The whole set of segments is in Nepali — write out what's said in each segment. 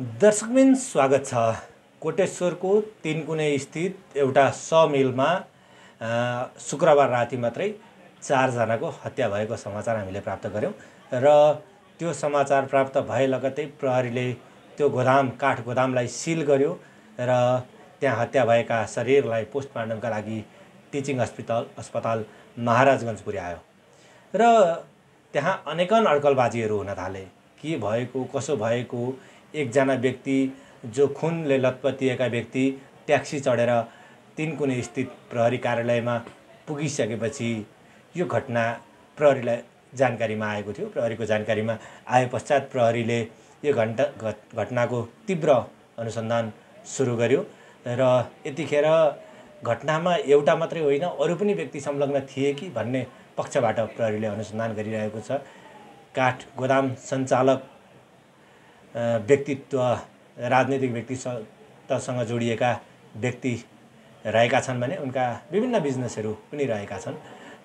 दर्शकबिन स्वागत छ कोटेश्वरको तिनकुने स्थित एउटा स मिलमा शुक्रबार राति मात्रै चारजनाको हत्या भएको समाचार हामीले प्राप्त गऱ्यौँ र त्यो समाचार प्राप्त भए लगत्तै प्रहरीले त्यो गोदाम काठ गोदामलाई सिल गर्यो र त्यहाँ हत्या भएका शरीरलाई पोस्टमार्टमका लागि टिचिङ हस्पिटल अस्पताल महाराजगञ्ज पुर्यायो र त्यहाँ अनेकन अड्कलबाजीहरू हुन थाले के भएको कसो भएको एकजना व्यक्ति जो खुनले लतपतिएका व्यक्ति ट्याक्सी चढेर तिन कुनै स्थित प्रहरी कार्यालयमा पुगिसकेपछि यो घटना प्रहरीलाई जानकारीमा आएको थियो प्रहरीको जानकारीमा आए पश्चात प्रहरीले यो घन्टा घटनाको तीव्र अनुसन्धान सुरु गर्यो र यतिखेर घटनामा एउटा मात्रै होइन अरू पनि व्यक्ति संलग्न थिए कि भन्ने पक्षबाट प्रहरीले अनुसन्धान गरिरहेको छ काठ गोदाम सञ्चालक व्यक्तित्व राजनीतिक व्यक्तित्वसँग जोडिएका व्यक्ति रहेका छन् भने उनका विभिन्न बिजनेसहरू पनि रहेका छन्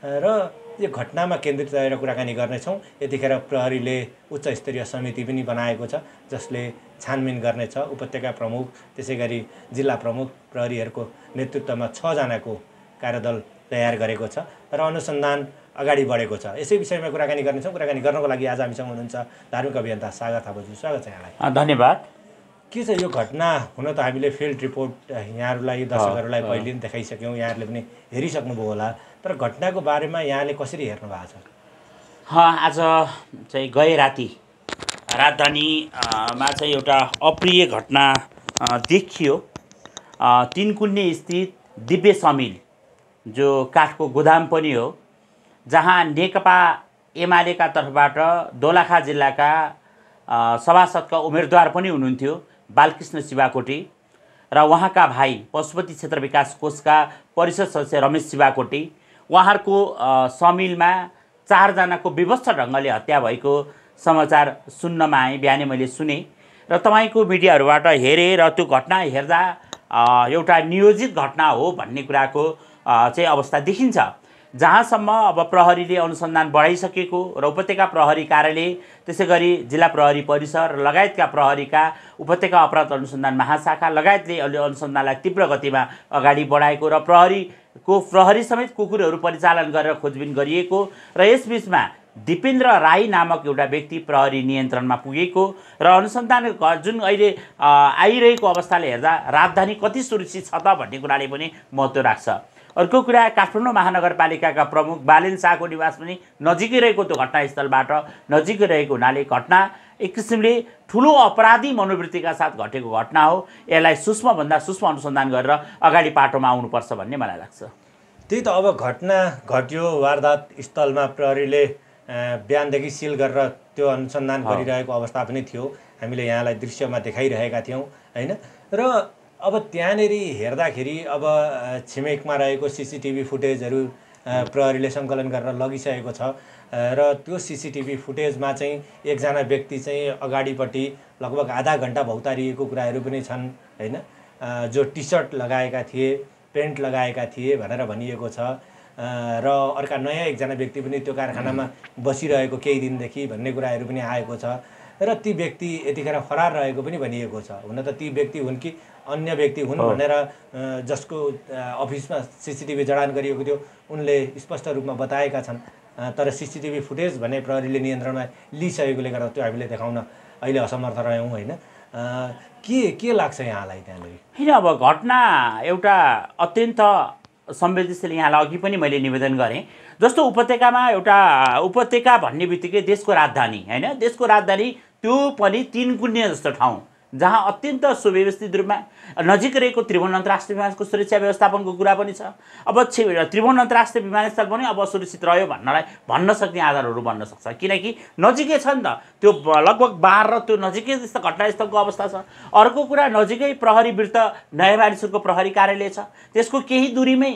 र यो घटनामा केन्द्रित रहेर कुराकानी गर्नेछौँ यतिखेर प्रहरीले उच्च स्तरीय समिति पनि बनाएको छ जसले छानबिन गर्नेछ उपत्यका प्रमुख त्यसै गरी जिल्ला प्रमुख प्रहरीहरूको नेतृत्वमा छजनाको कार्यदल तयार गरेको छ र अनुसन्धान अगाडि बढेको छ यसै विषयमा कुराकानी गर्नेछौँ कुराकानी गर्नको लागि आज हामीसँग हुनुहुन्छ धार्मिक अभियन्ता सागर थापाज्यू स्वागत छ यहाँलाई धन्यवाद के छ यो घटना हुन त हामीले फिल्ड रिपोर्ट यहाँहरूलाई दर्शकहरूलाई पहिले पनि देखाइसक्यौँ यहाँहरूले पनि हेरिसक्नुभयो होला तर घटनाको बारेमा यहाँले कसरी हेर्नु भएको छ आज चाहिँ गए राति राजधानीमा चाहिँ एउटा अप्रिय घटना देखियो तिनकुन्ने स्थित दिव्य समिल जो काठको गोदाम पनि हो जहाँ नेकपा एमालेका तर्फबाट दोलाखा जिल्लाका सभासदका उम्मेदवार पनि हुनुहुन्थ्यो बालकृष्ण शिवाकोटी र उहाँका भाइ पशुपति क्षेत्र विकास कोषका परिषद सदस्य रमेश शिवाकोटी उहाँहरूको समिलमा चारजनाको विवस्त ढङ्गले हत्या भएको समाचार सुन्नमा आएँ बिहानै मैले सुने र तपाईँको मिडियाहरूबाट हेरेँ र त्यो घटना हेर्दा एउटा नियोजित घटना हो भन्ने कुराको चाहिँ अवस्था देखिन्छ जहाँसम्म अब प्रहरीले अनुसन्धान बढाइसकेको र उपत्यका प्रहरी कार्यालय त्यसै गरी जिल्ला प्रहरी परिसर र लगायतका प्रहरीका उपत्यका अपराध अनुसन्धान महाशाखा लगायतले अहिले अनुसन्धानलाई तीव्र गतिमा अगाडि बढाएको र प्रहरीको प्रहरी समेत कुकुरहरू परिचालन गरेर खोजबिन गरिएको र यसबिचमा दिपेन्द्र राई नामक एउटा व्यक्ति प्रहरी नियन्त्रणमा पुगेको र अनुसन्धान जुन अहिले आइरहेको अवस्थाले हेर्दा राजधानी कति सुरक्षित छ त भन्ने कुराले पनि महत्त्व राख्छ अर्को कुरा काठमाडौँ महानगरपालिकाका प्रमुख बालेन शाहको निवास पनि नजिकै रहेको त्यो घटनास्थलबाट नजिकै रहेको हुनाले घटना एक किसिमले ठुलो अपराधी मनोवृत्तिका साथ घटेको घटना हो यसलाई सूक्ष्मभन्दा सूक्ष्म अनुसन्धान गरेर अगाडि पाटोमा आउनुपर्छ भन्ने मलाई लाग्छ त्यही त अब घटना घट्यो वारदात स्थलमा प्रहरीले बिहानदेखि सिल गरेर त्यो अनुसन्धान गरिरहेको अवस्था पनि थियो हामीले यहाँलाई दृश्यमा देखाइरहेका थियौँ होइन र अब त्यहाँनिर हेर्दाखेरि अब छिमेकमा रहेको सिसिटिभी फुटेजहरू प्रहरीले सङ्कलन गरेर लगिसकेको छ र त्यो सिसिटिभी फुटेजमा चाहिँ एकजना व्यक्ति चाहिँ अगाडिपट्टि लगभग आधा घन्टा भौतारिएको कुराहरू पनि छन् होइन जो टी सर्ट लगाएका थिए पेन्ट लगाएका थिए भनेर भनिएको छ र अर्का नयाँ एकजना व्यक्ति पनि त्यो कारखानामा बसिरहेको केही दिनदेखि भन्ने कुराहरू पनि आएको छ र ती व्यक्ति यतिखेर फरार रहेको पनि भनिएको छ हुन त ती व्यक्ति हुन् कि अन्य व्यक्ति हुन् भनेर जसको अफिसमा सिसिटिभी जडान गरिएको थियो उनले स्पष्ट रूपमा बताएका छन् तर सिसिटिभी फुटेज भने प्रहरीले नियन्त्रणमा लिइसकेकोले गर्दा त्यो हामीले देखाउन अहिले असमर्थ रह्यौँ होइन के के लाग्छ यहाँलाई त्यहाँनिर होइन अब घटना एउटा अत्यन्त संवेदनशील यहाँलाई अघि पनि मैले निवेदन गरेँ जस्तो उपत्यकामा एउटा उपत्यका भन्ने बित्तिकै देशको राजधानी होइन देशको राजधानी त्यो पनि तिन गुण्य जस्तो ठाउँ जहाँ अत्यन्त सुव्यवस्थित रूपमा नजिक रहेको त्रिभुवन अन्तर्राष्ट्रिय विमानको सुरक्षा व्यवस्थापनको कुरा पनि छ अब छे त्रिभुवन अन्तर्राष्ट्रिय विमानस्थल पनि अब सुरक्षित रह्यो भन्नलाई भन्न सक्ने आधारहरू बन्न सक्छ किनकि नजिकै छ नि त त्यो लगभग बाह्र र त्यो नजिकै जस्तो घटनास्थलको अवस्था छ अर्को कुरा नजिकै प्रहरी वृत्त नयाँ मानिसहरूको प्रहरी कार्यालय छ त्यसको केही दूरीमै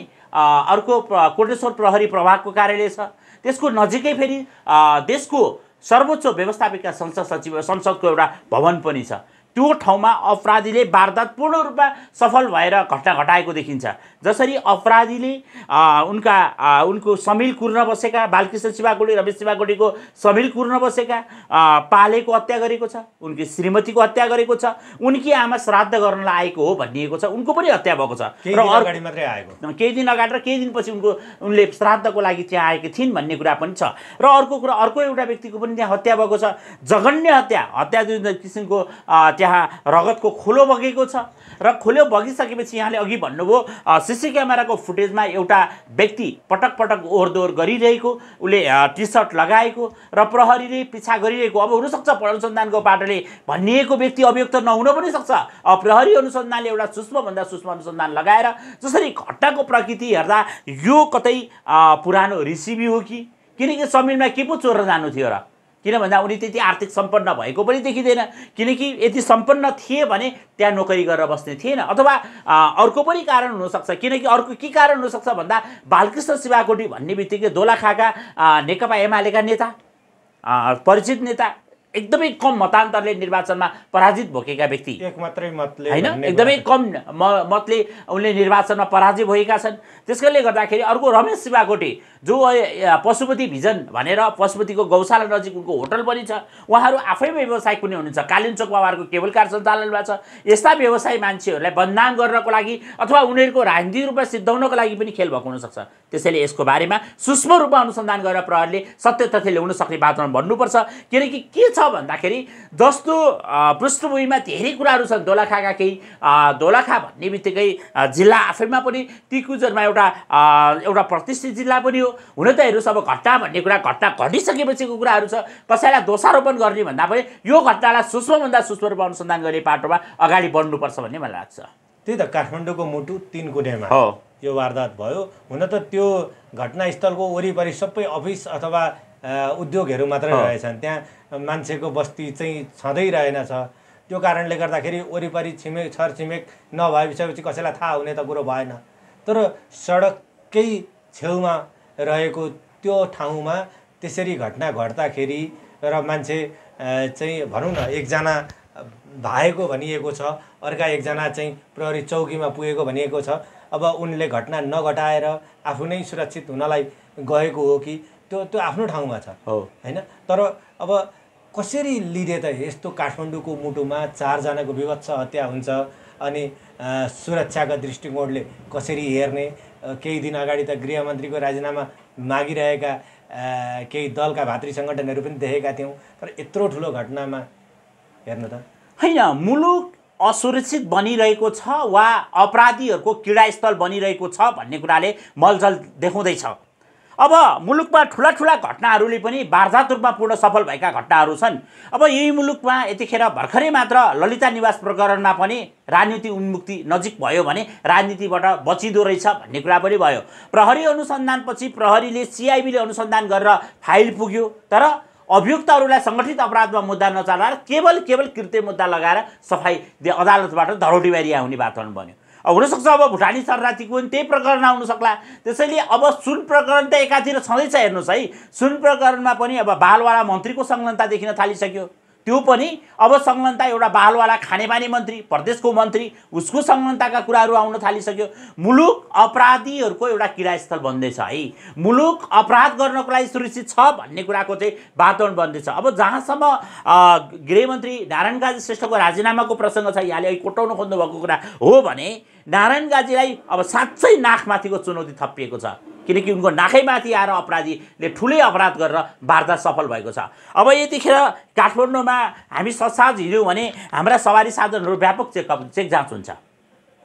अर्को कोटेश्वर प्रहरी प्रभागको कार्यालय छ त्यसको नजिकै फेरि देशको सर्वोच्च व्यवस्थापिका संसद सचिव संसदको एउटा भवन पनि छ त्यो ठाउँमा अपराधीले वारदात पूर्ण रूपमा सफल भएर घटना घटाएको देखिन्छ जसरी अपराधीले उनका उनको समिल कुर्न बसेका बालकृष्ण शिवाकोटी रमेश शिवाकोटीको समिल कुर्न बसेका पालेको हत्या गरेको छ उनकी श्रीमतीको हत्या गरेको छ उनकी आमा श्राद्ध गर्नलाई आएको हो भनिएको छ उनको पनि हत्या भएको छ र अगाडि मात्रै आएको केही दिन अगाडि र केही दिनपछि उनको उनले श्राद्धको लागि त्यहाँ आएकी थिइन् भन्ने कुरा पनि छ र अर्को कुरा अर्को एउटा व्यक्तिको पनि त्यहाँ हत्या भएको छ जघन्य हत्या हत्या जुन किसिमको त्यहाँ यहाँ रगतको खोलो बगेको छ र खुलो बगिसकेपछि यहाँले अघि भन्नुभयो सिसी क्यामेराको फुटेजमा एउटा व्यक्ति पटक पटक ओहोर दोहोर गरिरहेको उसले टी सर्ट लगाएको र प्रहरीले पिछा गरिरहेको अब हुनसक्छ अनुसन्धानको बाटोले भनिएको व्यक्ति अभियुक्त नहुन पनि सक्छ प्रहरी अनुसन्धानले एउटा सूक्ष्मभन्दा सूक्ष्म अनुसन्धान लगाएर जसरी घटनाको प्रकृति हेर्दा यो कतै पुरानो रिसिभी हो कि किनकि समीरमा के पो चोरेर जानु थियो र किन भन्दा उनी त्यति आर्थिक सम्पन्न भएको पनि देखिँदैन किनकि यति सम्पन्न थिए भने त्यहाँ नोकरी गरेर बस्ने थिएन अथवा अर्को पनि कारण हुनसक्छ किनकि अर्को के कारण हुनसक्छ भन्दा बालकृष्ण शिवाकोटी भन्ने बित्तिकै दोलाखाका नेकपा एमालेका नेता परिचित नेता एकदमै कम मतान्तरले निर्वाचनमा पराजित भोगेका व्यक्ति एक मात्रै मतले होइन एकदमै कम मतले उनले निर्वाचनमा पराजित भएका छन् त्यस कारणले गर्दाखेरि अर्को रमेश शिवाकोटे जो पशुपति भिजन भनेर पशुपतिको गौशाला नजिक उनको होटल पनि छ उहाँहरू आफै व्यवसायिक पनि हुनुहुन्छ कालिम्चोकमा उहाँहरूको केबल कार सञ्चालन भएको छ यस्ता व्यवसाय मान्छेहरूलाई बदनाम गर्नको लागि अथवा उनीहरूको राजनीतिक रूपमा सिद्धाउनको लागि पनि खेल भएको हुनसक्छ त्यसैले यसको बारेमा सूक्ष्म रूपमा अनुसन्धान गरेर प्रहरले सत्य तथ्य ल्याउन सक्ने वातावरण भन्नुपर्छ किनकि के छ भन्दाखेरि जस्तो पृष्ठभूमिमा धेरै कुराहरू छन् दोलखाका केही दोलखा भन्ने बित्तिकै जिल्ला आफैमा पनि तिकुजरमा एउटा एउटा प्रतिष्ठित जिल्ला पनि हो हुन त हेर्नुहोस् अब घटना भन्ने कुरा घटना घटिसकेपछिको कुराहरू छ कसैलाई दोषारोपण गर्ने भन्दा पनि यो घटनालाई सूक्ष्मभन्दा सूक्ष्म रूपमा अनुसन्धान गर्ने पाटोमा अगाडि बढ्नुपर्छ भन्ने मलाई लाग्छ त्यही त काठमाडौँको मुटु तिन कुनेमा हो यो वारदात भयो हुन त त्यो घटनास्थलको वरिपरि सबै अफिस अथवा उद्योगहरू मात्रै रहेछन् त्यहाँ मान्छेको बस्ती चाहिँ छँदै रहेनछ त्यो कारणले गर्दाखेरि वरिपरि छिमेक छरछिमेक नभएपछि कसैलाई थाहा हुने त कुरो भएन तर सडककै छेउमा रहेको त्यो ठाउँमा त्यसरी घटना घट्दाखेरि र मान्छे चाहिँ भनौँ न एकजना भाएको भनिएको छ अर्का एकजना चाहिँ प्रहरी चौकीमा पुगेको भनिएको छ अब उनले घटना नघटाएर आफू नै सुरक्षित हुनलाई गएको हो कि त्यो त्यो आफ्नो ठाउँमा छ होइन तर अब कसरी लिदे त यस्तो काठमाडौँको मुटुमा चारजनाको विवत्स हत्या हुन्छ अनि सुरक्षाका दृष्टिकोणले कसरी हेर्ने केही दिन अगाडि त गृहमन्त्रीको राजीनामा मागिरहेका केही दलका भातृ सङ्गठनहरू पनि देखेका थियौँ तर यत्रो ठुलो घटनामा हेर्न त होइन मुलुक असुरक्षित बनिरहेको छ वा अपराधीहरूको क्रीडास्थल बनिरहेको छ भन्ने कुराले मलजल देखाउँदैछ अब मुलुकमा ठुला ठुला घटनाहरूले पनि वार्धात रूपमा पूर्ण सफल भएका घटनाहरू छन् अब यही मुलुकमा यतिखेर भर्खरै मात्र ललिता निवास प्रकरणमा पनि राजनीति उन्मुक्ति नजिक भयो भने राजनीतिबाट बचिँदो रहेछ भन्ने कुरा पनि भयो प्रहरी अनुसन्धानपछि प्रहरीले सिआइबीले अनुसन्धान गरेर फाइल पुग्यो तर अभियुक्तहरूलाई सङ्गठित अपराधमा मुद्दा नचलाएर केवल केवल कृत्य मुद्दा लगाएर सफाई अदालतबाट धरोटी आउने वातावरण बन्यो हुनसक्छ अब भुटानी शरणार्थीको पनि त्यही प्रकरण आउनु सक्ला त्यसैले अब सुन प्रकरण त एकातिर छँदैछ हेर्नुहोस् है सुन प्रकरणमा पनि अब बालवाला मन्त्रीको संलग्नता देखिन थालिसक्यो त्यो पनि अब संलग्नता एउटा बालवाला खानेपानी मन्त्री प्रदेशको मन्त्री उसको संलग्नताका कुराहरू आउन थालिसक्यो मुलुक अपराधीहरूको एउटा क्रियास्थल बन्दैछ है मुलुक अपराध गर्नको लागि सुरक्षित छ भन्ने कुराको चाहिँ वातावरण बन्दैछ अब जहाँसम्म गृहमन्त्री नारायण काजी श्रेष्ठको राजीनामाको प्रसङ्ग छ यहाँले कोटाउनु खोज्नु भएको कुरा हो भने नारायण गाजीलाई अब साँच्चै नाकमाथिको चुनौती थपिएको छ किनकि उनको नाकैमाथि आएर अपराधीले ठुलै अपराध गरेर वार्ता सफल भएको छ अब यतिखेर काठमाडौँमा हामी ससाज हिँड्यौँ भने हाम्रा सवारी साधनहरू व्यापक चेकअप चेक जाँच हुन्छ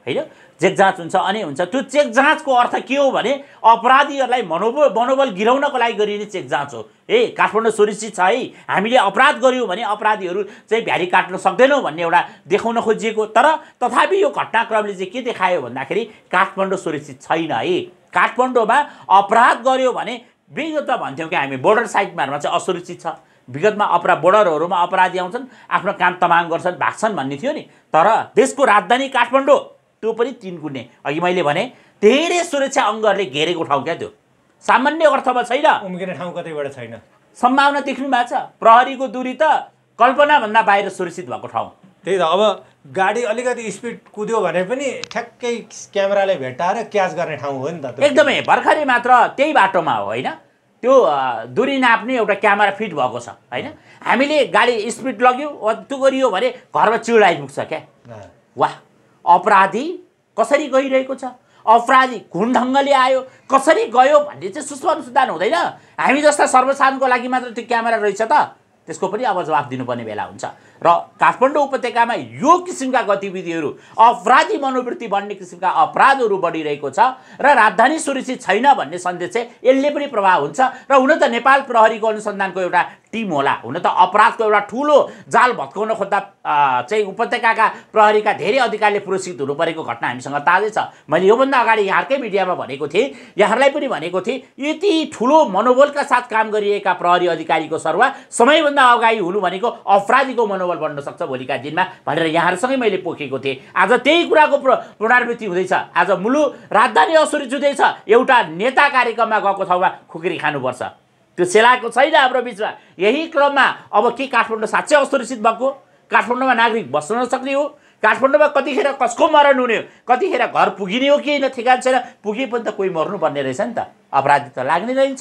होइन चेक जाँच हुन्छ अनि हुन्छ त्यो चेक जाँचको अर्थ के हो भने अपराधीहरूलाई मनोबल मनोबल गिराउनको लागि गरिने चेक जाँच हो ए काठमाडौँ सुरक्षित छ है हामीले अपराध गऱ्यौँ भने अपराधीहरू चाहिँ भ्याली काट्न सक्दैनौँ भन्ने एउटा देखाउन खोजिएको तर तथापि यो घटनाक्रमले चाहिँ के देखायो भन्दाखेरि काठमाडौँ सुरक्षित छैन है काठमाडौँमा अपराध गऱ्यो भने विगत भन्थ्यौँ कि हामी बोर्डर साइडमाहरूमा चाहिँ असुरक्षित छ विगतमा अपरा बोर्डरहरूमा अपराधी आउँछन् आफ्नो काम तमाङ गर्छन् भाग्छन् भन्ने थियो नि तर देशको राजधानी काठमाडौँ त्यो पनि तिन गुणे अघि मैले भने धेरै सुरक्षा अङ्गहरूले घेरेको ठाउँ क्या त्यो सामान्य अर्थमा छैन उम्किने ठाउँ कतैबाट छैन सम्भावना देख्नु भएको छ प्रहरीको दूरी त कल्पनाभन्दा बाहिर सुरक्षित भएको ठाउँ त्यही त अब गाडी अलिकति स्पिड कुद्यो भने पनि ठ्याक्कै क्यामेराले भेटाएर क्याच गर्ने ठाउँ हो नि त एकदमै भर्खरै मात्र त्यही बाटोमा हो होइन त्यो दुरी नाप्ने एउटा क्यामेरा फिट भएको छ होइन हामीले गाडी स्पिड लग्यो त्यो गरियो भने घरमा चिड आइपुग्छ क्या वा अपराधी कसरी गइरहेको छ अपराधी कुन ढङ्गले आयो कसरी गयो भन्ने चाहिँ सुस्व अनुसन्धान हुँदैन हामी जस्ता सर्वसाधारणको लागि मात्र त्यो क्यामेरा रहेछ त त्यसको पनि अब जवाफ दिनुपर्ने बेला हुन्छ र काठमाडौँ उपत्यकामा यो किसिमका गतिविधिहरू अपराधी मनोवृत्ति बन्ने किसिमका अपराधहरू बढिरहेको छ र राजधानी सुरक्षित छैन भन्ने सन्देश चाहिँ यसले पनि प्रभाव हुन्छ र हुन त नेपाल प्रहरीको अनुसन्धानको एउटा टिम होला हुन त अपराधको एउटा ठुलो जाल भत्काउन खोज्दा चाहिँ उपत्यकाका प्रहरीका धेरै अधिकारीले पुरस्कृत हुनु परेको घटना हामीसँग ताजै छ मैले योभन्दा अगाडि यहाँकै मिडियामा भनेको थिएँ यहाँहरूलाई पनि भनेको थिएँ यति ठुलो मनोबलका साथ काम गरिएका प्रहरी अधिकारीको सरुवा समयभन्दा अगाडि हुनु भनेको अपराधीको मनोबल मनोबल बढ्न सक्छ भोलिका दिनमा भनेर यहाँहरूसँगै मैले पोखेको थिएँ आज त्यही कुराको पुनरावृत्ति हुँदैछ आज मुलु राजधानी असुरी जुझ्दैछ एउटा नेता कार्यक्रममा गएको ठाउँमा खुकुरी खानुपर्छ त्यो सेलाएको छैन हाम्रो बिचमा यही क्रममा अब के काठमाडौँ साँच्चै असुरक्षित भएको काठमाडौँमा नागरिक बस्न नसक्ने हो काठमाडौँमा कतिखेर कसको मरण हुने हो कतिखेर घर पुगिने हो कि होइन ठेगान छैन पुगे पनि त कोही मर्नु पर्ने रहेछ नि त अपराधी त लाग्ने रहेछ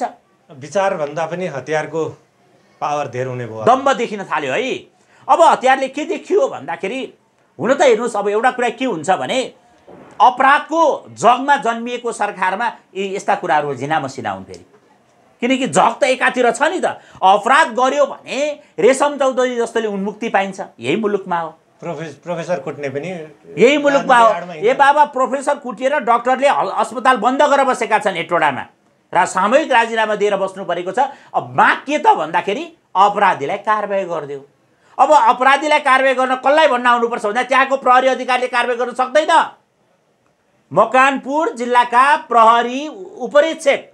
विचारभन्दा पनि हतियारको पावर धेर हुने भयो दम्ब देखिन थाल्यो है अब हतियारले के देखियो भन्दाखेरि हुन त हेर्नुहोस् अब एउटा कुरा के हुन्छ भने अपराधको जगमा जन्मिएको सरकारमा यी यस्ता कुराहरू झिना मसिना हुन् फेरि किनकि जग त एकातिर छ नि त अपराध गर्यो भने रेशम चौधरी जस्तोले उन्मुक्ति पाइन्छ यही मुलुकमा हो प्रोफेसर कुट्ने पनि यही मुलुकमा हो ए बाबा प्रोफेसर कुटिएर डक्टरले अस्पताल बन्द गरेर बसेका छन् एटोडामा र सामूहिक राजीनामा दिएर बस्नु परेको छ अब माग के त भन्दाखेरि अपराधीलाई कारवाही गरिदेऊ अब अपराधीलाई कारवाही गर्न कसलाई भन्न आउनुपर्छ भन्दा त्यहाँको प्रहरी अधिकारीले कारवाही गर्न सक्दैन मकानपुर जिल्लाका प्रहरी उपरीक्षक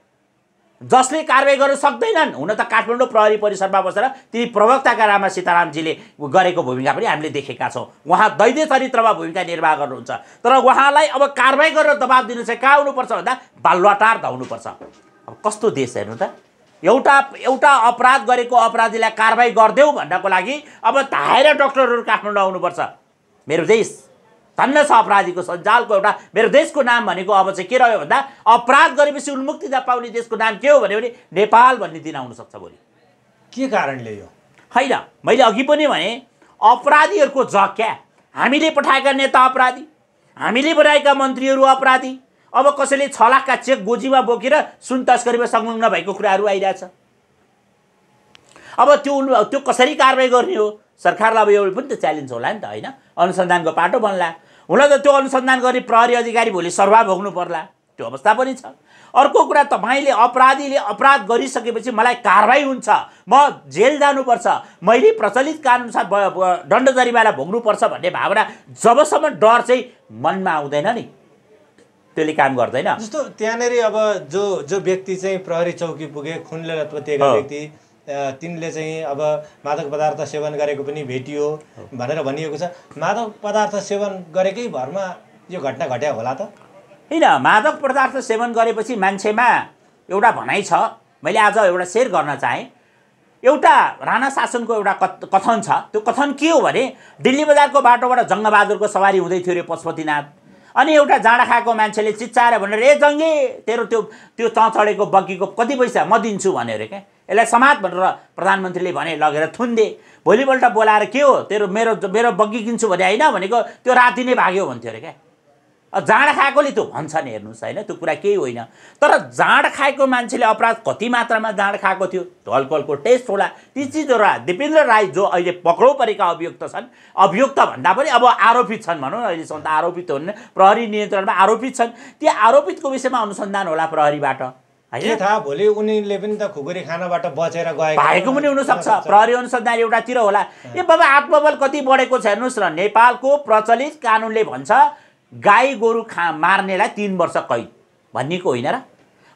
जसले कारवाही गर्न सक्दैनन् हुन त काठमाडौँ प्रहरी परिसरमा बसेर ती प्रवक्ताका रामा सीतारामजीले गरेको भूमिका पनि हामीले देखेका छौँ उहाँ दैदे चरित्रमा भूमिका निर्वाह गर्नुहुन्छ तर उहाँलाई अब कारवाही गरेर दबाब दिनु चाहिँ कहाँ हुनुपर्छ भन्दा बालुवाटार धाउनुपर्छ अब कस्तो देश हेर्नु त एउटा एउटा अपराध गरेको अपराधीलाई कारवाही गरिदेऊ भन्नको लागि अब धाएर डक्टरहरू काठमाडौँ आउनुपर्छ मेरो देश धन्न छ अपराधीको सञ्जालको एउटा मेरो देशको नाम भनेको अब चाहिँ के रह्यो भन्दा अपराध गरेपछि उन्मुक्ति पाउने देशको नाम के हो भन्यो भने नेपाल भन्ने दिन आउनसक्छ भोलि के कारणले यो होइन मैले अघि पनि भने अपराधीहरूको जग हामीले पठाएका नेता अपराधी हामीले बनाएका मन्त्रीहरू अपराधी अब कसैले छ लाखका चेक गोजीमा बोकेर सुन तस्करीमा संलग्न भएको कुराहरू आइरहेछ अब त्यो त्यो कसरी कारवाही गर्ने हो सरकारलाई अब एउटा पनि त च्यालेन्ज होला नि त होइन अनुसन्धानको पाटो बन्ला हुन त त्यो अनुसन्धान गर्ने प्रहरी अधिकारी भोलि सर्वा भोग्नु पर्ला त्यो अवस्था पनि छ अर्को कुरा तपाईँले अपराधीले अपराध गरिसकेपछि मलाई कारवाही हुन्छ म जेल जानुपर्छ मैले प्रचलित कानुनसार दण्ड जरिवाला भोग्नुपर्छ भन्ने भावना जबसम्म डर चाहिँ मनमा आउँदैन नि त्यसले काम गर्दैन जस्तो त्यहाँनिर अब जो जो व्यक्ति चाहिँ प्रहरी चौकी पुगे खुनले लतपतिएका व्यक्ति तिनले चाहिँ अब मादक पदार्थ सेवन गरेको पनि भेटियो भनेर भनिएको छ मादक पदार्थ सेवन गरेकै भरमा यो घटना घट्या होला त होइन मादक पदार्थ सेवन गरेपछि मान्छेमा एउटा भनाइ छ मैले आज एउटा सेयर गर्न चाहेँ एउटा राणा शासनको एउटा कथन छ त्यो कथन के हो भने दिल्ली बजारको बाटोबाट जङ्गबहादुरको सवारी हुँदै थियो अरे पशुपतिनाथ अनि एउटा जाँडा खाएको मान्छेले चिच्चाएर भनेर ए जङ्गे तेरो त्यो त्यो चढेको बग्गीको कति पैसा म दिन्छु भने भनेर क्या यसलाई समात भनेर प्रधानमन्त्रीले भने लगेर थुन्दे भोलिपल्ट बोलाएर के हो तेरो मेरो मेरो बग्गी किन्छु भने होइन भनेको त्यो राति नै भाग्यो भन्थ्यो अरे क्या जाँड खाएकोले त्यो भन्छ नि हेर्नुहोस् होइन त्यो कुरा केही होइन तर जाँड खाएको मान्छेले अपराध कति मात्रामा जाँड खाएको थियो ढलकलको टेस्ट होला ती चिजहरू दिपेन्द्र राई जो अहिले पक्राउ परेका अभियुक्त छन् अभियुक्त भन्दा पनि अब आरोपित छन् भनौँ न अहिलेसम्म त आरोपित हुन् प्रहरी नियन्त्रणमा आरोपित छन् ती आरोपितको विषयमा अनुसन्धान होला प्रहरीबाट होइन थाहा भोलि उनीले पनि त खुकुरी खानाबाट बचेर गए भएको पनि हुनसक्छ प्रहरी अनुसन्धान एउटातिर होला ए बाबा आत्मबल कति बढेको छ हेर्नुहोस् न नेपालको प्रचलित कानुनले भन्छ गाई गोरु खा मार्नेलाई तिन वर्ष कैद भन्नेको होइन र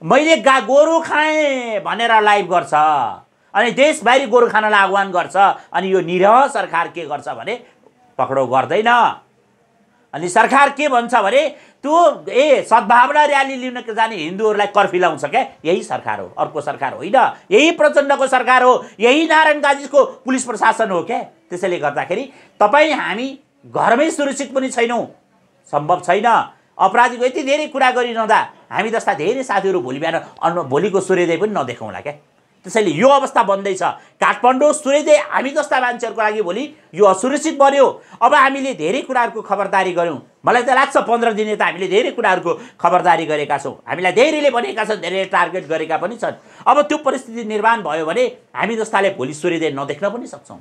मैले गा गोरु खाएँ भनेर लाइभ गर्छ अनि देशभरि गोरु खानलाई आह्वान गर्छ अनि यो निरह सरकार के गर्छ भने पक्राउ गर्दैन अनि सरकार के भन्छ भने त्यो ए सद्भावना र्याली लिन जाने हिन्दूहरूलाई कर्फ्यू लाउँछ क्या यही सरकार हो अर्को सरकार होइन यही प्रचण्डको सरकार हो यही नारायण गाजीको पुलिस प्रशासन हो क्या त्यसैले गर्दाखेरि तपाईँ हामी घरमै सुरक्षित पनि छैनौँ सम्भव छैन अपराधीको यति धेरै कुरा गरिरहँदा हामी जस्ता धेरै साथीहरू भोलि बिहान अन्न भोलिको सूर्योदय पनि नदेखाउँला क्या त्यसैले यो अवस्था बन्दैछ काठमाडौँ सूर्यदय हामी जस्ता मान्छेहरूको लागि भोलि यो असुरक्षित बन्यो अब हामीले धेरै कुराहरूको खबरदारी गऱ्यौँ मलाई त लाग्छ पन्ध्र दिने त हामीले धेरै कुराहरूको खबरदारी गरेका छौँ हामीलाई धेरैले भनेका छन् धेरैले टार्गेट गरेका पनि छन् अब त्यो परिस्थिति निर्माण भयो भने हामी जस्ताले भोलि सूर्यदय नदेख्न पनि सक्छौँ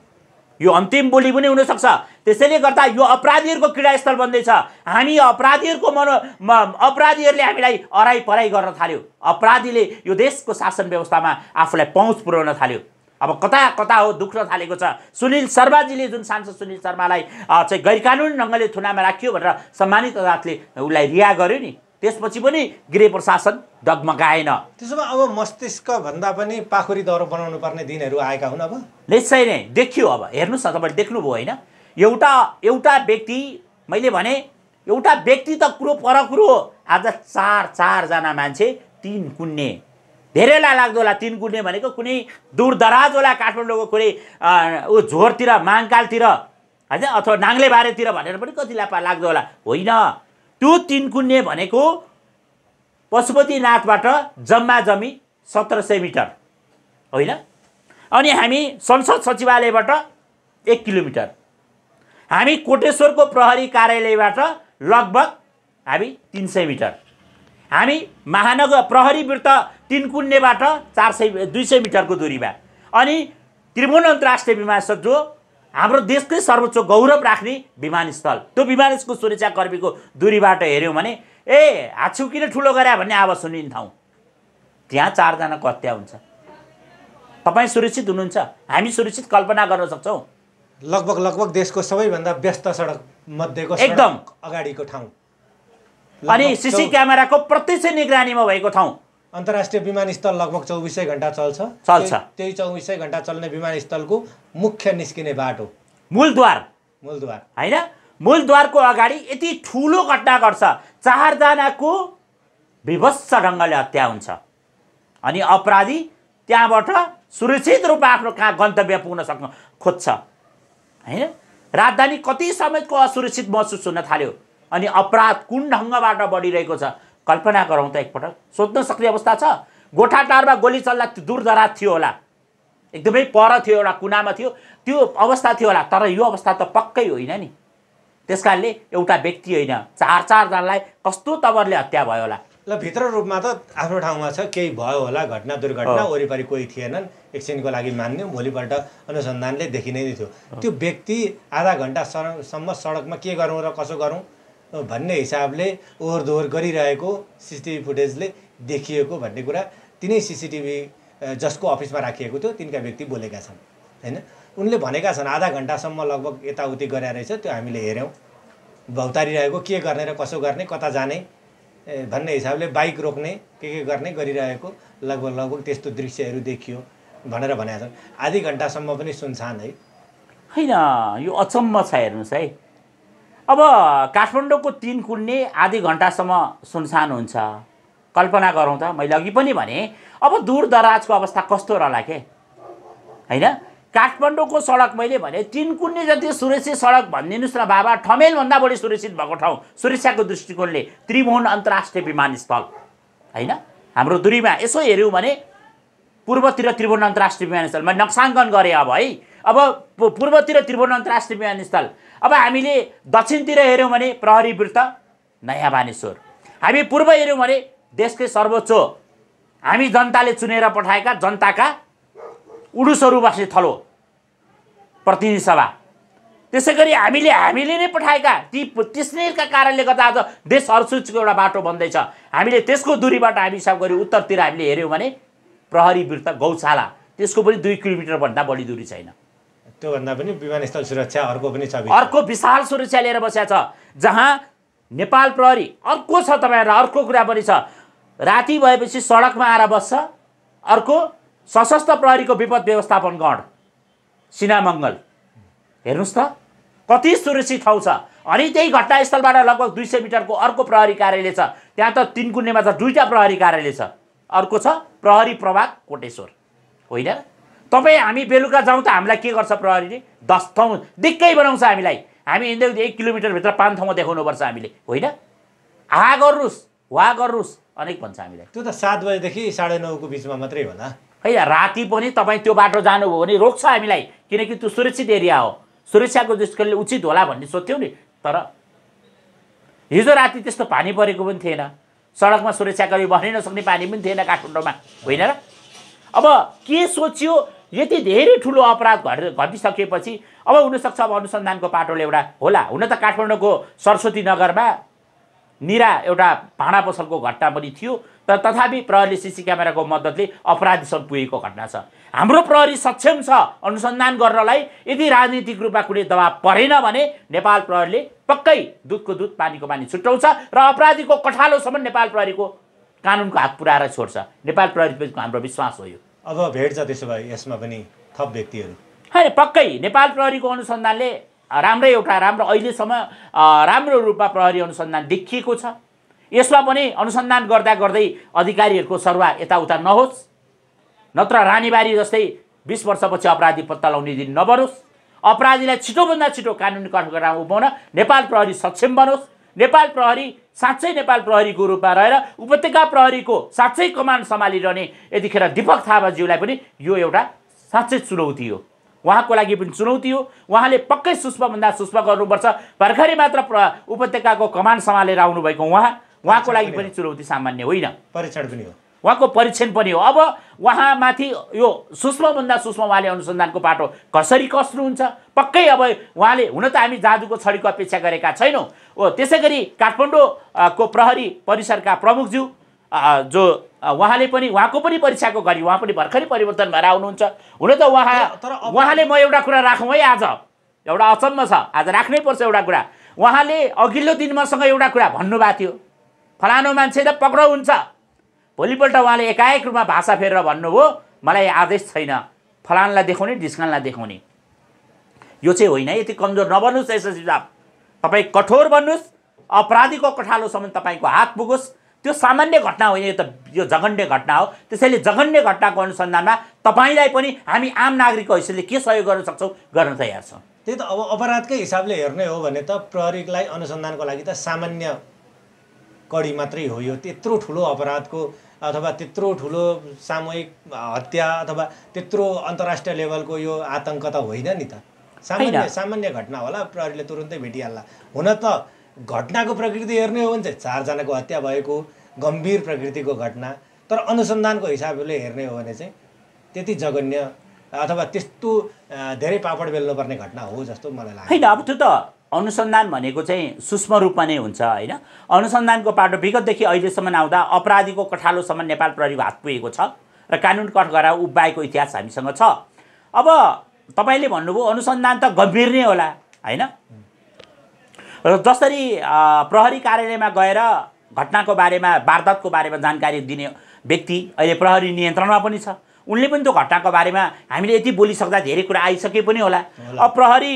यो अन्तिम बोली पनि हुनसक्छ त्यसैले गर्दा यो अपराधीहरूको क्रीडास्थल बन्दैछ हामी अपराधीहरूको मनो अपराधीहरूले हामीलाई अराई पराई गर्न थाल्यो अपराधीले यो देशको शासन व्यवस्थामा आफूलाई पहुँच पुर्याउन थाल्यो अब कता कता हो दुख्न थालेको छ सुनिल शर्माजीले जुन सांसद सुनिल शर्मालाई चाहिँ गैर गैरकानुनी ढङ्गले थुनामा राखियो भनेर सम्मानित अदालतले उसलाई रिहा गर्यो नि त्यसपछि पनि गृह प्रशासन डगमगाएन त्यसो भए अब मस्तिष्क भन्दा पनि पाखुरी दरो बनाउनु पर्ने दिनहरू आएका हुन् अब निश्चय नै देखियो अब हेर्नुहोस् न तपाईँले देख्नुभयो होइन एउटा एउटा व्यक्ति मैले भने एउटा व्यक्ति त कुरो पर कुरो आज चार चारजना मान्छे तिन कुन्ने धेरैलाई लाग्दो होला तिन कुन्ने भनेको कुनै दूरदराज होला काठमाडौँको कुनै ऊ झोरतिर महाङ्कालतिर होइन अथवा नाङ्लेबारेतिर भनेर पनि कतिलाई लाग्दो होला होइन त्यो तिन कुन्ने भनेको पशुपतिनाथबाट जम्मा जम्मी सत्र सय मिटर होइन अनि हामी संसद सचिवालयबाट एक किलोमिटर हामी कोटेश्वरको प्रहरी कार्यालयबाट लगभग हामी तिन सय मिटर हामी महानगर प्रहरी वृत्त तिनकुन्नेबाट चार सय दुई सय मिटरको दुरीमा अनि त्रिभुवन अन्तर्राष्ट्रिय विमानस्थल जो हाम्रो देशकै सर्वोच्च गौरव राख्ने विमानस्थल त्यो विमानस्थलको सुरक्षाकर्मीको दुरीबाट हेऱ्यौँ भने ए हाछु किन ठुलो गरे भन्ने आवाज सुनिने ठाउँ त्यहाँ चारजनाको हत्या हुन्छ तपाईँ सुरक्षित हुनुहुन्छ हामी सुरक्षित कल्पना गर्न सक्छौँ लगभग लगभग देशको सबैभन्दा व्यस्त सडक मध्येको एकदम अगाडिको ठाउँ अनि सिसी क्यामेराको प्रत्यक्ष निगरानीमा भएको ठाउँ अन्तर्राष्ट्रिय विमानस्थल लगभग चौबिसै घन्टा चल्छ चल्छ त्यही चौबिसै घन्टा चल्ने विमानस्थलको मुख्य निस्किने बाटो मूलद्वार मूलद्वार होइन मूलद्वारको अगाडि यति ठुलो घटना गर्छ चारजनाको विभत्स ढङ्गले हत्या हुन्छ अनि अपराधी त्यहाँबाट सुरक्षित रूपमा आफ्नो कहाँ गन्तव्य पुग्न सक्नु खोज्छ होइन राजधानी कति समेतको असुरक्षित महसुस हुन थाल्यो अनि अपराध कुन ढङ्गबाट बढिरहेको छ कल्पना गरौँ त एकपटक सोध्न सक्ने अवस्था छ गोठाटारमा गोली चल्दा दूरदराज थियो होला एकदमै पर थियो एउटा कुनामा थियो त्यो अवस्था थियो होला तर यो अवस्था त पक्कै होइन नि त्यस कारणले एउटा व्यक्ति होइन चार चारजनालाई कस्तो तवरले हत्या भयो होला ल भित्र रूपमा त आफ्नो ठाउँमा छ केही भयो होला घटना दुर्घटना वरिपरि कोही थिएनन् एकछिनको लागि मान्यौँ भोलिपल्ट अनुसन्धानले देखिनै थियो त्यो व्यक्ति आधा घन्टासम्म सडकमा के गरौँ र कसो गरौँ भन्ने हिसाबले ओहोर दोहोर गरिरहेको सिसिटिभी फुटेजले देखिएको भन्ने कुरा तिनै सिसिटिभी जसको अफिसमा राखिएको थियो तिनका व्यक्ति बोलेका छन् होइन उनले भनेका छन् आधा घन्टासम्म लगभग यताउति गरे रहेछ त्यो हामीले हेऱ्यौँ भौतारिरहेको के गर्ने र कसो गर्ने कता जाने भन्ने हिसाबले बाइक रोक्ने के के गर्ने गरिरहेको लगभग लगभग त्यस्तो दृश्यहरू देखियो भनेर भनेका छन् आधी घन्टासम्म पनि सुनसान है होइन यो अचम्म छ हेर्नुहोस् है अब काठमाडौँको तिन कुन्ने आधी घन्टासम्म सुनसान हुन्छ कल्पना गरौँ त मैले अघि पनि भने अब दूर दराजको अवस्था कस्तो रहला के होइन काठमाडौँको सडक मैले भने तिन कुन्ने जति सुरक्षित सडक भनिदिनुहोस् न बाबा ठमेलभन्दा बढी सुरक्षित भएको ठाउँ सुरक्षाको दृष्टिकोणले त्रिभुवन अन्तर्राष्ट्रिय विमानस्थल होइन हाम्रो दुरीमा यसो हेऱ्यौँ भने पूर्वतिर त्रिभुवन अन्तर्राष्ट्रिय विमानस्थल मैले नक्साङ्कन गरेँ अब है अब पूर्वतिर त्रिभुवन अन्तर्राष्ट्रिय विमानस्थल अब हामीले दक्षिणतिर हेऱ्यौँ भने प्रहरी वृत्त नयाँ बानेश्वर हामी पूर्व हेऱ्यौँ भने देशकै सर्वोच्च हामी जनताले चुनेर पठाएका जनताका उडुसहरू बस्ने थलो प्रतिनिधि सभा त्यसै गरी हामीले हामीले नै पठाएका ती त्यसका कारणले गर्दा आज देश अरूचको एउटा बाटो बन्दैछ हामीले त्यसको दुरीबाट हामी हिसाब गऱ्यौँ उत्तरतिर हामीले हेऱ्यौँ भने प्रहरी वृत्त गौशाला त्यसको पनि दुई किलोमिटरभन्दा बढी दुरी छैन त्योभन्दा पनि विमानस्थल सुरक्षा अर्को पनि छ अर्को विशाल सुरक्षा लिएर बसेको छ जहाँ नेपाल प्रहरी अर्को छ तपाईँहरूलाई अर्को कुरा पनि छ राति भएपछि सडकमा आएर बस्छ अर्को सशस्त्र प्रहरीको विपद व्यवस्थापन गण सिनामङ्गल हेर्नुहोस् त कति सुरक्षित ठाउँ छ अनि त्यही घटनास्थलबाट लगभग दुई सय मिटरको अर्को प्रहरी कार्यालय छ त्यहाँ त तिन कुन्नेमा त दुईवटा प्रहरी कार्यालय छ अर्को छ प्रहरी प्रभाग कोटेश्वर होइन तपाईँ हामी बेलुका जाउँ त हामीलाई के गर्छ प्रहरीले दस ठाउँ दिक्कै बनाउँछ हामीलाई हामी हिँड्दै एक किलोमिटरभित्र पाँच ठाउँमा देखाउनुपर्छ हामीले होइन हा गर्नुहोस् वा गर्नुहोस् अनेक भन्छ हामीलाई त्यो त सात बजीदेखि साढे नौको बिचमा मात्रै होला होइन राति पनि तपाईँ त्यो बाटो जानुभयो भने रोक्छ हामीलाई किनकि त्यो सुरक्षित एरिया हो सुरक्षाको दृष्टिकोणले उचित होला भन्ने सोध्थ्यौँ नि तर हिजो राति त्यस्तो पानी परेको पनि थिएन सडकमा सुरक्षाकर्मी बस्नै नसक्ने पानी पनि थिएन काठमाडौँमा होइन र अब के सोच्यो यति धेरै ठुलो अपराध घट घटिसकेपछि अब हुनसक्छ अब अनुसन्धानको पाटोले एउटा होला हुन त काठमाडौँको सरस्वती नगरमा निरा एउटा भाँडा पसलको घटना पनि थियो तर तथापि प्रहरीले सिसी क्यामेराको मद्दतले अपराधीसम्म पुगेको घटना छ हाम्रो प्रहरी सक्षम छ अनुसन्धान गर्नलाई यदि राजनीतिक रूपमा कुनै दबाब परेन भने नेपाल प्रहरीले पक्कै दुधको दुध पानीको पानी छुट्याउँछ र अपराधीको कठालोसम्म नेपाल प्रहरीको कानुनको हात पुऱ्याएर छोड्छ नेपाल प्रहरीको हाम्रो विश्वास हो यो अब भेट्छ त्यसो भए यसमा पनि थप व्यक्तिहरू होइन पक्कै नेपाल प्रहरीको अनुसन्धानले राम्रै एउटा राम्रो अहिलेसम्म राम्रो रूपमा प्रहरी अनुसन्धान देखिएको छ यसमा पनि अनुसन्धान गर्दा गर्दै अधिकारीहरूको सरवा यताउता नहोस् नत्र रानीबारी जस्तै बिस वर्षपछि अपराधी पत्ता लाउने दिन नबरोस् अपराधीलाई छिटोभन्दा छिटो कानुनी कठोर गराउन नेपाल प्रहरी सक्षम बनोस् नेपाल प्रहरी साँच्चै नेपाल प्रहरीको रूपमा रहेर उपत्यका प्रहरीको साँच्चै कमान सम्हालिरहने यतिखेर दिपक थापाज्यूलाई पनि यो एउटा साँच्चै चुनौती हो उहाँको लागि पनि चुनौती हो उहाँले पक्कै सुष्पभन्दा सुष्प गर्नुपर्छ भर्खरै मात्र प्र उपत्यकाको कमान सम्हालेर आउनुभएको उहाँ उहाँको लागि पनि चुनौती सामान्य होइन परीक्षण पनि हो उहाँको परीक्षण पनि हो अब उहाँमाथि यो सूक्ष्मभन्दा सूक्ष्म उहाँले अनुसन्धानको बाटो कसरी कस्नुहुन्छ पक्कै अब उहाँले हुन त हामी जादुको छडीको अपेक्षा गरेका छैनौँ हो त्यसै गरी काठमाडौँको प्रहरी परिसरका प्रमुखज्यू जो उहाँले पनि उहाँको पनि परीक्षाको गरी उहाँ पनि भर्खरै परिवर्तन भएर आउनुहुन्छ हुन त उहाँ तर उहाँले म एउटा कुरा राखौँ है आज एउटा अचम्म छ आज राख्नै पर्छ एउटा कुरा उहाँले अघिल्लो दिन मसँग एउटा कुरा भन्नुभएको थियो फलानु मान्छे त पक्राउ हुन्छ भोलिपल्ट उहाँले एकाएक रूपमा भाषा फेरेर भन्नुभयो मलाई आदेश छैन फलानलाई देखाउने ढिस्कानलाई देखाउने यो चाहिँ होइन यति कमजोर नबन्नुहोस् एसएससी साहब तपाईँ कठोर बन्नुहोस् अपराधीको कठालोसम्म तपाईँको हात पुगोस् त्यो सामान्य घटना होइन यो त यो जघन्य घटना हो त्यसैले जघन्य घटनाको अनुसन्धानमा तपाईँलाई पनि हामी आम नागरिकको हैसियतले के सहयोग गर्न सक्छौँ गर्न तयार छौँ त्यही त अब अपराधकै हिसाबले हेर्ने हो भने त प्रहरीलाई अनुसन्धानको लागि त सामान्य कडी मात्रै हो यो त्यत्रो ठुलो अपराधको अथवा त्यत्रो ठुलो सामूहिक हत्या अथवा त्यत्रो अन्तर्राष्ट्रिय लेभलको यो आतङ्क त होइन नि त सामान्य सामान्य घटना होला प्रहरीले तुरुन्तै भेटिहाल्ला हुन त घटनाको प्रकृति हेर्ने हो भने चाहिँ चारजनाको हत्या भएको गम्भीर प्रकृतिको घटना तर अनुसन्धानको हिसाबले हेर्ने हो भने चाहिँ त्यति जघन्य अथवा त्यस्तो धेरै पापड बेल्नुपर्ने घटना हो जस्तो मलाई लाग्छ होइन अब त्यो त अनुसन्धान भनेको चाहिँ सूक्ष्म रूपमा नै हुन्छ होइन अनुसन्धानको पाटो विगतदेखि अहिलेसम्म आउँदा अपराधीको कठालोसम्म नेपाल प्रहरी हात पुगेको छ र कानुन कठघरा उभाएको इतिहास हामीसँग छ अब तपाईँले भन्नुभयो अनुसन्धान त गम्भीर नै होला होइन र जसरी प्रहरी कार्यालयमा गएर घटनाको बारेमा वारदातको बारेमा जानकारी दिने व्यक्ति अहिले प्रहरी नियन्त्रणमा पनि छ उनले पनि त्यो घटनाको बारेमा हामीले यति बोलिसक्दा धेरै कुरा आइसके पनि होला अब प्रहरी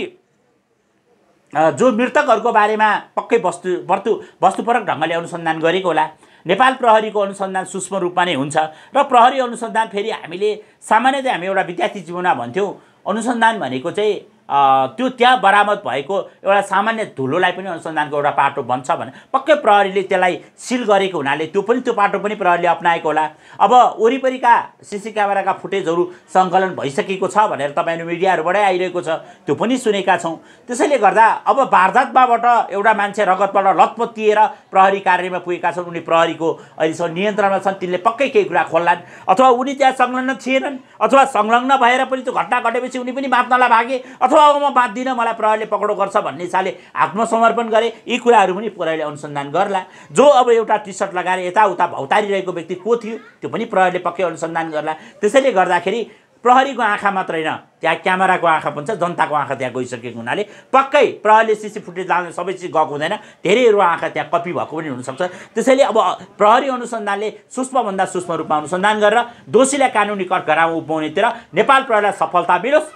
जो मृतकहरूको बारेमा पक्कै वस्तु वस्तु वस्तुपरक ढङ्गले अनुसन्धान गरेको होला नेपाल प्रहरीको अनुसन्धान सूक्ष्म रूपमा नै हुन्छ र प्रहरी अनुसन्धान फेरि हामीले सामान्यतया हामी एउटा विद्यार्थी जीवनमा भन्थ्यौँ अनुसन्धान भनेको चाहिँ त्यो त्यहाँ बरामद भएको एउटा सामान्य धुलोलाई पनि अनुसन्धानको एउटा पाटो बन्छ भने पक्कै प्रहरीले त्यसलाई सिल गरेको हुनाले त्यो पनि त्यो पाटो पनि प्रहरीले अप्नाएको होला अब वरिपरिका सिसी क्यामेराका फुटेजहरू सङ्कलन भइसकेको छ भनेर तपाईँहरू मिडियाहरूबाटै आइरहेको छ त्यो पनि सुनेका छौँ त्यसैले गर्दा अब वारदातमाबाट एउटा मान्छे रगतबाट लतपत्तिएर प्रहरी कार्यमा पुगेका छन् उनी प्रहरीको अहिलेसम्म नियन्त्रणमा छन् तिनले पक्कै केही कुरा खोल्लान् अथवा उनी त्यहाँ संलग्न थिएनन् अथवा संलग्न भएर पनि त्यो घटना घटेपछि उनी पनि बाँच्नलाई भागे अथवा अब म बाँच्दिनँ मलाई प्रहरीले पक्राउ गर्छ भन्ने हिसाबले आत्मसमर्पण गरे यी कुराहरू पनि प्रहरीले अनुसन्धान गर्ला जो अब एउटा टी सर्ट लगाएर यताउता भौतारिरहेको व्यक्ति को थियो त्यो पनि प्रहरीले पक्कै अनुसन्धान गर्ला त्यसैले गर्दाखेरि प्रहरीको आँखा मात्र होइन त्यहाँ क्यामेराको आँखा पनि छ जनताको आँखा त्यहाँ गइसकेको हुनाले पक्कै प्रहरीले सिसी फुटेज लाग्ने सबै चिज गएको हुँदैन धेरैहरू आँखा त्यहाँ कपी भएको पनि हुनसक्छ त्यसैले अब प्रहरी अनुसन्धानले सूक्ष्मभन्दा सूक्ष्म रूपमा अनुसन्धान गरेर दोषीलाई कानुनी कठघरामा उपाउनेतिर नेपाल प्रहरीलाई सफलता मिलोस्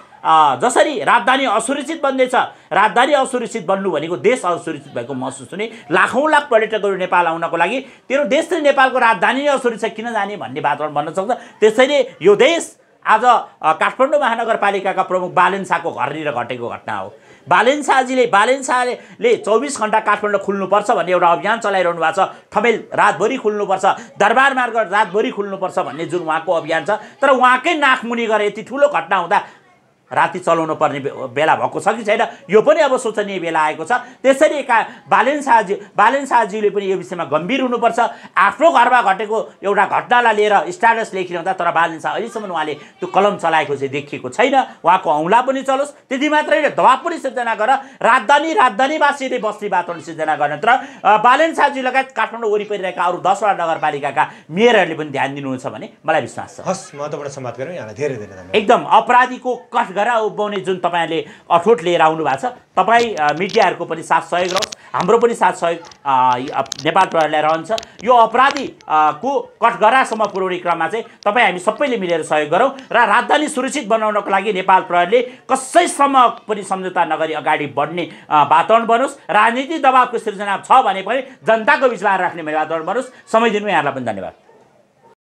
जसरी राजधानी असुरक्षित बन्दैछ राजधानी असुरक्षित बन्नु भनेको देश असुरक्षित भएको महसुस हुने लाखौँ लाख पर्यटकहरू नेपाल आउनको लागि तेरो देश चाहिँ नेपालको राजधानी नै असुरक्षित किन जाने भन्ने वातावरण बन्न सक्छ त्यसैले यो देश आज काठमाडौँ महानगरपालिकाका प्रमुख बालेन शाहको घरनिर घटेको घटना हो बालेन शाहजीले बालेन शाहले चौबिस घन्टा काठमाडौँ खुल्नुपर्छ भन्ने एउटा अभियान चलाइरहनु भएको छ ठमेल रातभरि खुल्नुपर्छ दरबार मार्ग रातभरि खुल्नुपर्छ भन्ने जुन उहाँको अभियान छ तर उहाँकै नाकमुनि गरेर यति ठुलो घटना हुँदा राति चलाउनु पर्ने बेला भएको छ कि छैन यो पनि अब सोचनीय बेला आएको छ त्यसरी एका बालेन शाहजी बालेन शाहजीले पनि यो विषयमा गम्भीर हुनुपर्छ आफ्नो घरमा घटेको एउटा घटनालाई लिएर स्ट्याटस लेखिरहँदा तर बालेन शाह अहिलेसम्म उहाँले त्यो कलम चलाएको चाहिँ देखिएको छैन उहाँको औँला पनि चलोस् त्यति मात्रै दबाब पनि सिर्जना गर राजधानी राजधानीवासीले बस्ने वातावरण सिर्जना गर्ने तर बालेन शाहजी लगायत काठमाडौँ वरिपरि रहेका अरू दसवटा नगरपालिकाका मेयरहरूले पनि ध्यान दिनुहुन्छ भने मलाई विश्वास छ हस् महत्त्वपूर्ण सम्वाद गरौँ यहाँलाई धेरै धेरै धन्यवाद एकदम अपराधीको कठ गरा उभ्याउने जुन तपाईँहरूले अठोट लिएर आउनु भएको छ तपाईँ मिडियाहरूको पनि साथ सहयोग रहोस् हाम्रो पनि साथ सहयोग नेपाल प्रहरीलाई रहन्छ यो अपराधी को कठगरासम्म पुर्याउने क्रममा चाहिँ तपाईँ हामी सबैले मिलेर सहयोग गरौँ र राजधानी सुरक्षित बनाउनको लागि नेपाल प्रहरीले कसैसम्म पनि सम्झौता नगरी अगाडि बढ्ने वातावरण बनोस् राजनीति दबावको सिर्जना छ भने पनि जनताको विश्वास राख्ने वातावरण बनोस् समय दिनु यहाँलाई पनि धन्यवाद